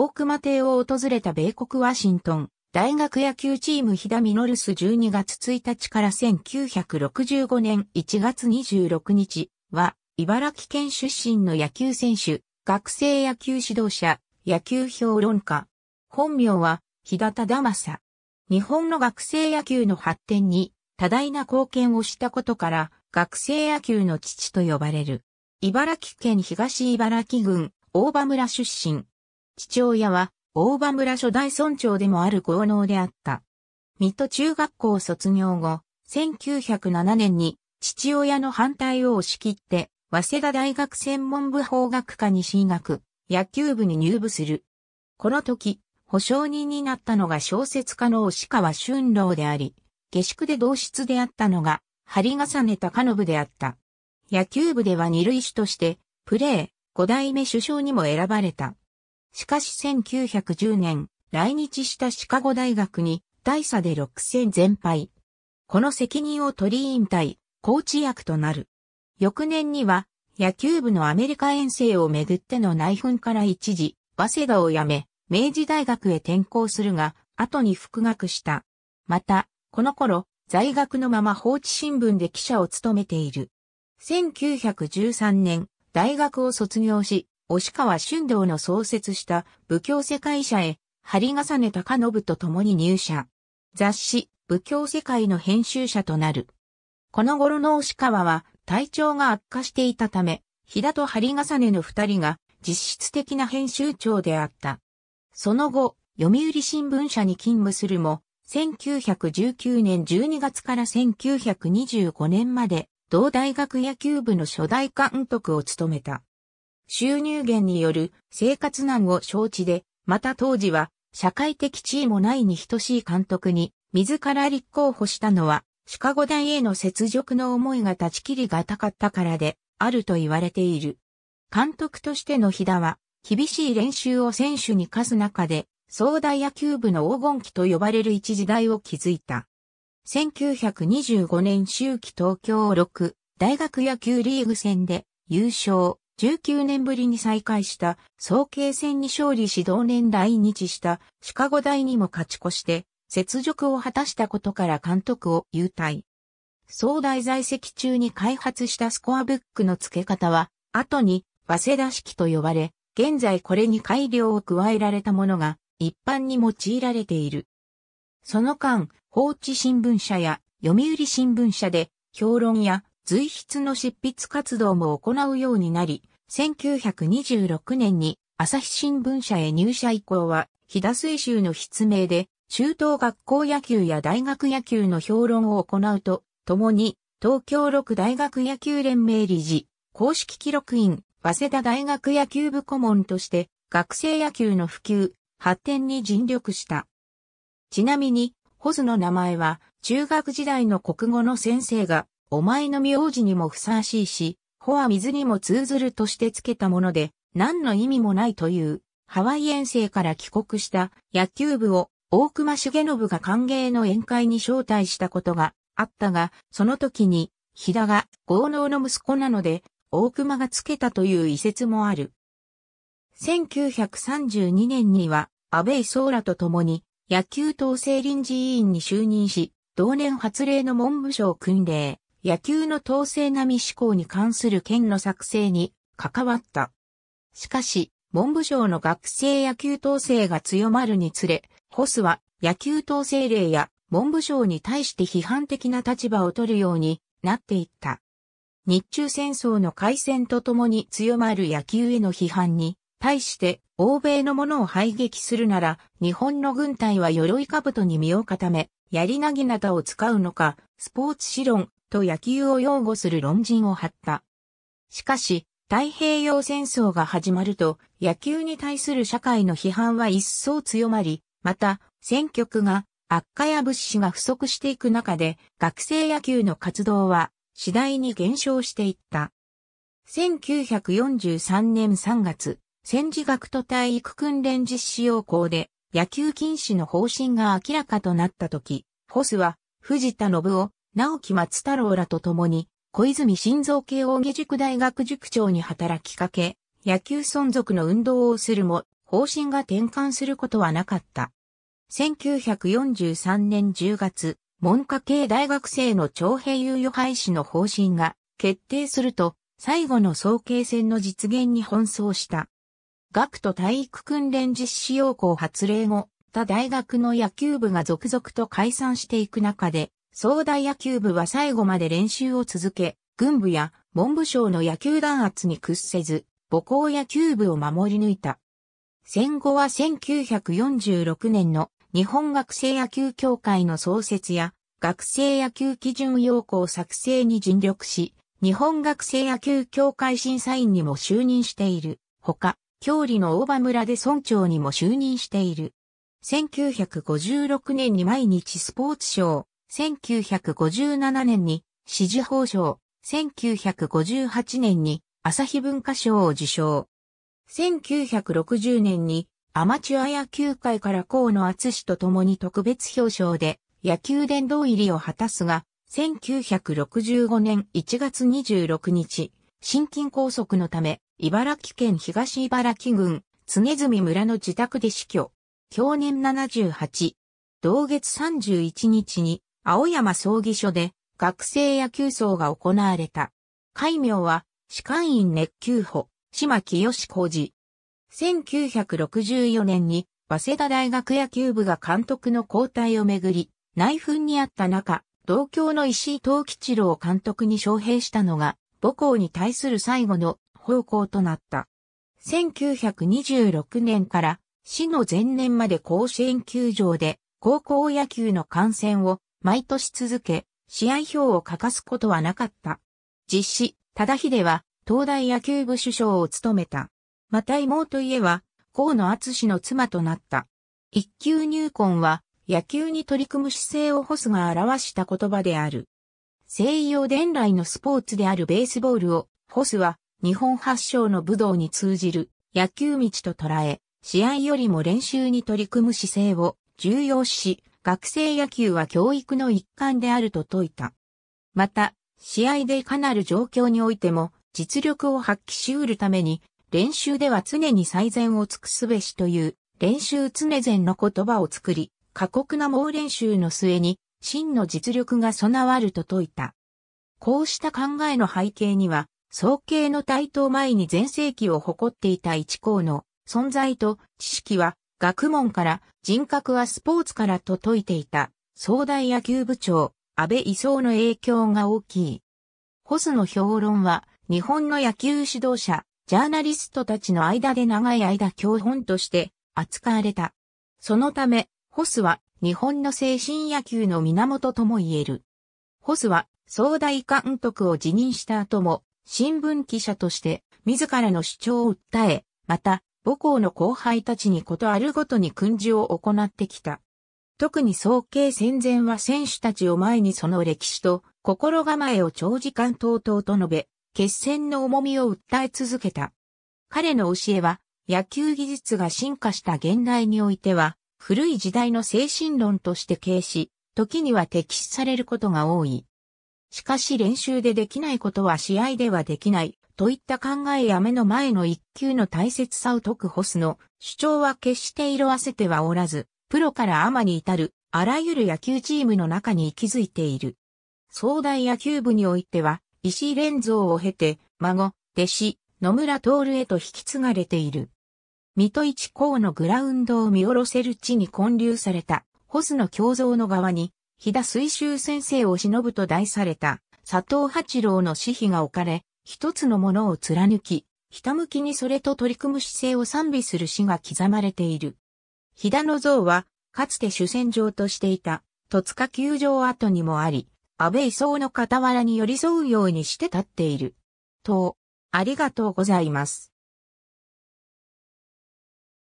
大熊邸を訪れた米国ワシントン、大学野球チーム飛田ミノルス12月1日から1965年1月26日は、茨城県出身の野球選手、学生野球指導者、野球評論家。本名は、飛田忠正。日本の学生野球の発展に多大な貢献をしたことから、学生野球の父と呼ばれる。茨城県東茨城郡大場村出身、父親は大場村初代村長でもある豪農であった。水戸中学校卒業後、1907年に父親の反対を押し切って、早稲田大学専門部法学科に進学、野球部に入部する。この時、保証人になったのが小説家の押川俊郎であり、下宿で同室であったのが、張重ねノ信であった。野球部では二塁手として、プレー、五代目首相にも選ばれた。しかし1910年、来日したシカゴ大学に大差で6戦全敗。この責任を取り引退、コーチ役となる。翌年には野球部のアメリカ遠征をめぐっての内紛から一時、早稲田を辞め、明治大学へ転校するが、後に復学した。また、この頃、在学のまま放置新聞で記者を務めている。1913年、大学を卒業し、押川春道の創設した武教世界社へ、張重ね高信と共に入社。雑誌、武教世界の編集者となる。この頃の押川は体調が悪化していたため、日田と張重ねの二人が実質的な編集長であった。その後、読売新聞社に勤務するも、1919年12月から1925年まで、同大学野球部の初代監督を務めた。収入源による生活難を承知で、また当時は社会的地位もないに等しい監督に自ら立候補したのはシカゴ大への雪辱の思いが断ち切りがたかったからであると言われている。監督としての日田は厳しい練習を選手に課す中で壮大野球部の黄金期と呼ばれる一時代を築いた。1925年秋季東京6大学野球リーグ戦で優勝、19年ぶりに再開した早慶戦に勝利し同年来日したシカゴ大にも勝ち越して雪辱を果たしたことから監督を優待。総大在籍中に開発したスコアブックの付け方は後に早稲田式と呼ばれ、現在これに改良を加えられたものが一般に用いられている。その間、放置新聞社や読売新聞社で評論や随筆の執筆活動も行うようになり、1926年に朝日新聞社へ入社以降は、飛騨水州の筆名で、中等学校野球や大学野球の評論を行うと、共に、東京六大学野球連盟理事、公式記録員、早稲田大学野球部顧問として、学生野球の普及、発展に尽力した。ちなみに、ホズの名前は、中学時代の国語の先生が、お前の名字にもふさわしいし、穂は水にも通ずるとしてつけたもので、何の意味もないという、ハワイ遠征から帰国した野球部を大熊重信が歓迎の宴会に招待したことがあったが、その時に、日田が豪農の息子なので、大熊がつけたという遺説もある。1932年には、安倍総らと共に、野球統制臨時委員に就任し、同年発令の文部省訓令、野球の統制並み思考に関する県の作成に関わった。しかし、文部省の学生野球統制が強まるにつれ、ホスは野球統制令や文部省に対して批判的な立場を取るようになっていった。日中戦争の開戦とともに強まる野球への批判に対して欧米のものを排撃するなら日本の軍隊は鎧兜に身を固め、槍なぎなたを使うのか、スポーツ史論と野球を擁護する論陣を張った。しかし、太平洋戦争が始まると、野球に対する社会の批判は一層強まり、また、戦局が悪化や物資が不足していく中で、学生野球の活動は次第に減少していった。1943年3月、戦時学徒体育訓練実施要項で野球禁止の方針が明らかとなった時、ホスは藤田信夫、直木松太郎らと共に、小泉晋三慶応義塾大学塾長に働きかけ、野球存続の運動をするも、方針が転換することはなかった。1943年10月、文科系大学生の徴兵猶予廃止の方針が決定すると、最後の総計戦の実現に奔走した。学徒体育訓練実施要項発令後、他大学の野球部が続々と解散していく中で、総大野球部は最後まで練習を続け、軍部や文部省の野球弾圧に屈せず、母校野球部を守り抜いた。戦後は1946年の日本学生野球協会の創設や学生野球基準要項作成に尽力し、日本学生野球協会審査員にも就任している。ほか、郷里の大場村で村長にも就任している。1956年に毎日スポーツ省、1957年に紫綬褒章、1958年に朝日文化賞を受賞。1960年にアマチュア野球界から河野厚氏と共に特別表彰で野球殿堂入りを果たすが、1965年1月26日、心筋拘束のため、茨城県東茨城郡、常住村の自宅で死去。去年78。同月31日に、青山葬儀所で学生野球葬が行われた。戒名は、士官院熱球補、島清浩二。1964年に、早稲田大学野球部が監督の交代をめぐり、内紛にあった中、同郷の石井東吉郎監督に招聘したのが、母校に対する最後の方向となった。1926年から、市の前年まで甲子園球場で、高校野球の観戦を毎年続け、試合表を欠かすことはなかった。実施、忠秀は、東大野球部首相を務めた。また妹家は、河野厚氏の妻となった。一級入魂は、野球に取り組む姿勢をホスが表した言葉である。西洋伝来のスポーツであるベースボールを、ホスは日本発祥の武道に通じる野球道と捉え、試合よりも練習に取り組む姿勢を重要視し、学生野球は教育の一環であると説いた。また、試合でかなる状況においても実力を発揮し得るために練習では常に最善を尽くすべしという練習常善の言葉を作り、過酷な猛練習の末に真の実力が備わると説いた。こうした考えの背景には、総慶の台頭前に全盛期を誇っていた一校の存在と知識は学問から人格はスポーツからと説いていた、総大野球部長、安倍磯夫の影響が大きい。ホスの評論は、日本の野球指導者、ジャーナリストたちの間で長い間教本として扱われた。そのため、ホスは日本の精神野球の源とも言える。ホスは総大監督を辞任した後も新聞記者として自らの主張を訴え、また母校の後輩たちにことあるごとに訓示を行ってきた。特に早慶戦前は選手たちを前にその歴史と心構えを長時間とうとうと述べ、決戦の重みを訴え続けた。彼の教えは、野球技術が進化した現代においては、古い時代の精神論として軽視、時には適視されることが多い。しかし練習でできないことは試合ではできない、といった考えや目の前の一級の大切さを説くホスの主張は決して色あせてはおらず、プロからアマに至るあらゆる野球チームの中に息づいている。壮大野球部においては、石井連蔵を経て、孫、弟子、野村徹へと引き継がれている。水戸一高のグラウンドを見下ろせる地に建立された、ホスの胸像の側に、飛田水州先生を忍ぶと題された、佐藤八郎の詩碑が置かれ、一つのものを貫き、ひたむきにそれと取り組む姿勢を賛美する詩が刻まれている。飛騨の像は、かつて主戦場としていた、戸塚球場跡にもあり、安倍総の傍らに寄り添うようにして立っている。と、ありがとうございます。